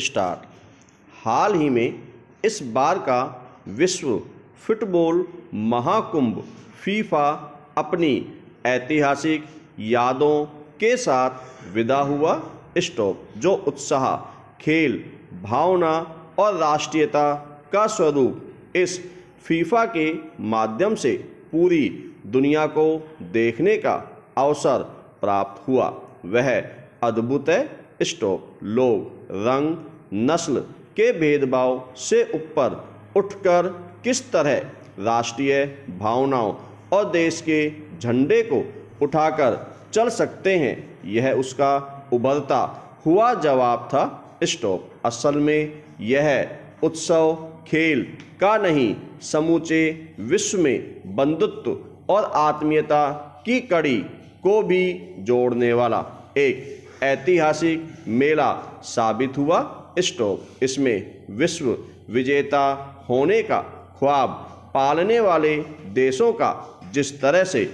star हाल ही में इस बार का विश्व फुटबॉल महाकुंभ फीफा अपनी ऐतिहासिक यादों के साथ विदा हुआ स्टॉप जो उत्साह खेल भावना और राष्ट्रीयता का स्वरूप इस फीफा के माध्यम से पूरी दुनिया को देखने का अवसर प्राप्त हुआ वह अद्भुत है स्टॉप लोग रंग नस्ल के भेदभाव से ऊपर उठकर किस तरह राष्ट्रीय भावनाओं और देश के झंडे को उठाकर चल सकते हैं यह उसका उभरता हुआ जवाब था स्टॉप असल में यह उत्सव खेल का नहीं समूचे विश्व में बंधुत्व और आत्मीयता की कड़ी को भी जोड़ने वाला एक ऐतिहासिक मेला साबित हुआ स्टॉप तो इसमें विश्व विजेता होने का ख्वाब पालने वाले देशों का जिस तरह से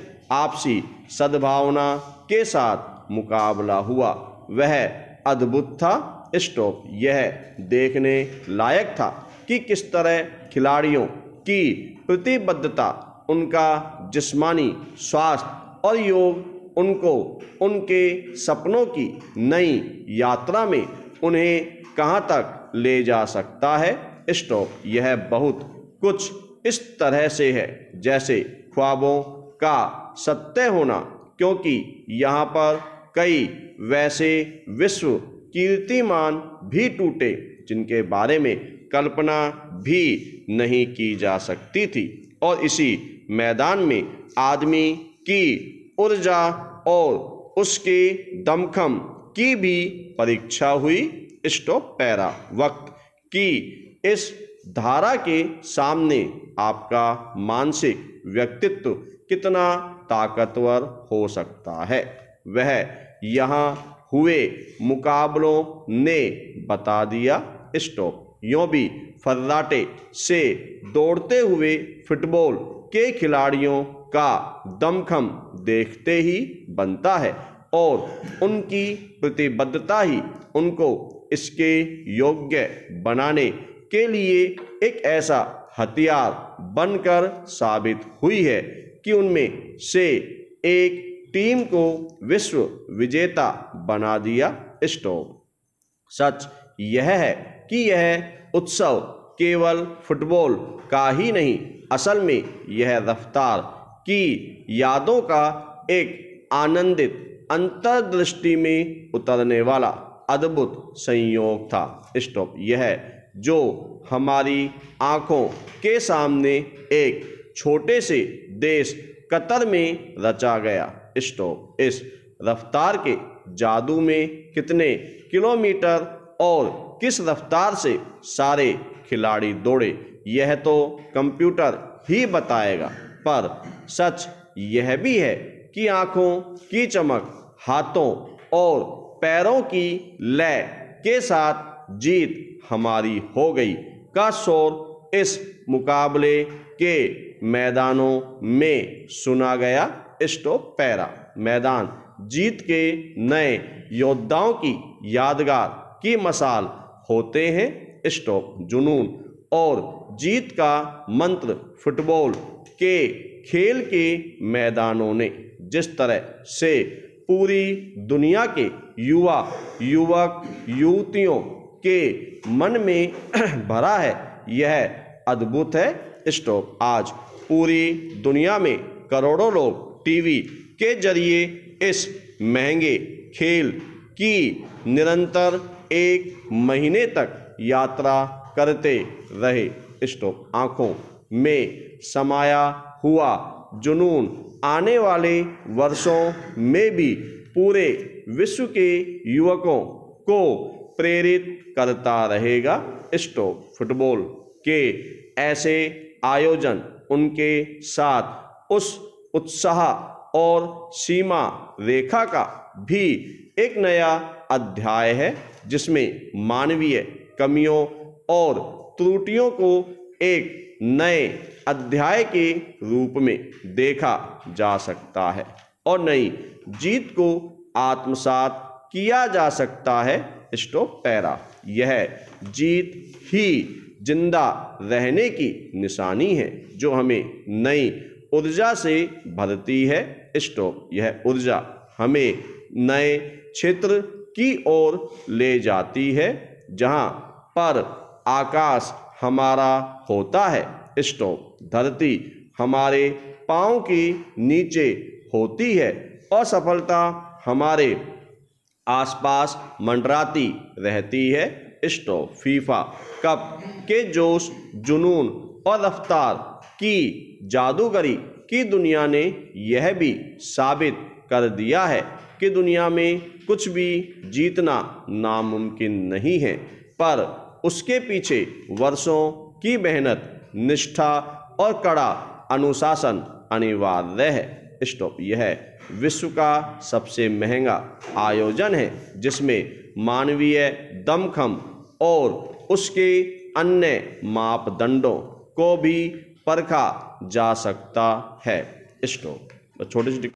आपसी सद्भावना के साथ मुकाबला हुआ वह अद्भुत था स्टॉप तो यह देखने लायक था कि किस तरह खिलाड़ियों की प्रतिबद्धता उनका जिस्मानी स्वास्थ्य और योग उनको उनके सपनों की नई यात्रा में उन्हें कहाँ तक ले जा सकता है स्टॉप यह बहुत कुछ इस तरह से है जैसे ख्वाबों का सत्य होना क्योंकि यहाँ पर कई वैसे विश्व कीर्तिमान भी टूटे जिनके बारे में कल्पना भी नहीं की जा सकती थी और इसी मैदान में आदमी की ऊर्जा और उसके दमखम की भी परीक्षा हुई स्टॉप पैरा वक्त की इस धारा के सामने आपका मानसिक व्यक्तित्व कितना ताकतवर हो सकता है वह यहाँ हुए मुकाबलों ने बता दिया स्टॉप यों भी फर्राटे से दौड़ते हुए फुटबॉल के खिलाड़ियों का दमखम देखते ही बनता है और उनकी प्रतिबद्धता ही उनको इसके योग्य बनाने के लिए एक ऐसा हथियार बनकर साबित हुई है कि उनमें से एक टीम को विश्व विजेता बना दिया स्टोव सच यह है कि यह उत्सव केवल फुटबॉल का ही नहीं असल में यह रफ्तार की यादों का एक आनंदित अंतर्दृष्टि में उतरने वाला अद्भुत संयोग था स्टॉप यह जो हमारी आँखों के सामने एक छोटे से देश कतर में रचा गया स्टॉप इस रफ्तार के जादू में कितने किलोमीटर और किस रफ्तार से सारे खिलाड़ी दौड़े यह तो कंप्यूटर ही बताएगा पर सच यह भी है कि आँखों की चमक हाथों और पैरों की लय के साथ जीत हमारी हो गई का शोर इस मुकाबले के मैदानों में सुना गया स्टोप पैरा मैदान जीत के नए योद्धाओं की यादगार की मसाल होते हैं स्टोप जुनून और जीत का मंत्र फुटबॉल के खेल के मैदानों ने जिस तरह से पूरी दुनिया के युवा युवक युवतियों के मन में भरा है यह अद्भुत है स्टॉप तो आज पूरी दुनिया में करोड़ों लोग टीवी के जरिए इस महंगे खेल की निरंतर एक महीने तक यात्रा करते रहे स्टॉप आँखों में समाया हुआ जुनून आने वाले वर्षों में भी पूरे विश्व के युवकों को प्रेरित करता रहेगा स्टोप फुटबॉल के ऐसे आयोजन उनके साथ उस उत्साह और सीमा रेखा का भी एक नया अध्याय है जिसमें मानवीय कमियों और त्रुटियों को एक नए अध्याय के रूप में देखा जा सकता है और नई जीत को आत्मसात किया जा सकता है स्टोप पैरा यह जीत ही जिंदा रहने की निशानी है जो हमें नई ऊर्जा से भरती है स्टोप यह ऊर्जा हमें नए क्षेत्र की ओर ले जाती है जहाँ पर आकाश हमारा होता है स्टोव धरती हमारे पाँव के नीचे होती है असफलता हमारे आसपास मंडराती रहती है स्टोव फीफा कप के जोश जुनून और रफ्तार की जादूगरी की दुनिया ने यह भी साबित कर दिया है कि दुनिया में कुछ भी जीतना नामुमकिन नहीं है पर उसके पीछे वर्षों की मेहनत निष्ठा और कड़ा अनुशासन अनिवार्य है स्टॉप यह विश्व का सबसे महंगा आयोजन है जिसमें मानवीय दमखम और उसके अन्य मापदंडों को भी परखा जा सकता है स्टॉप छोटे छोटे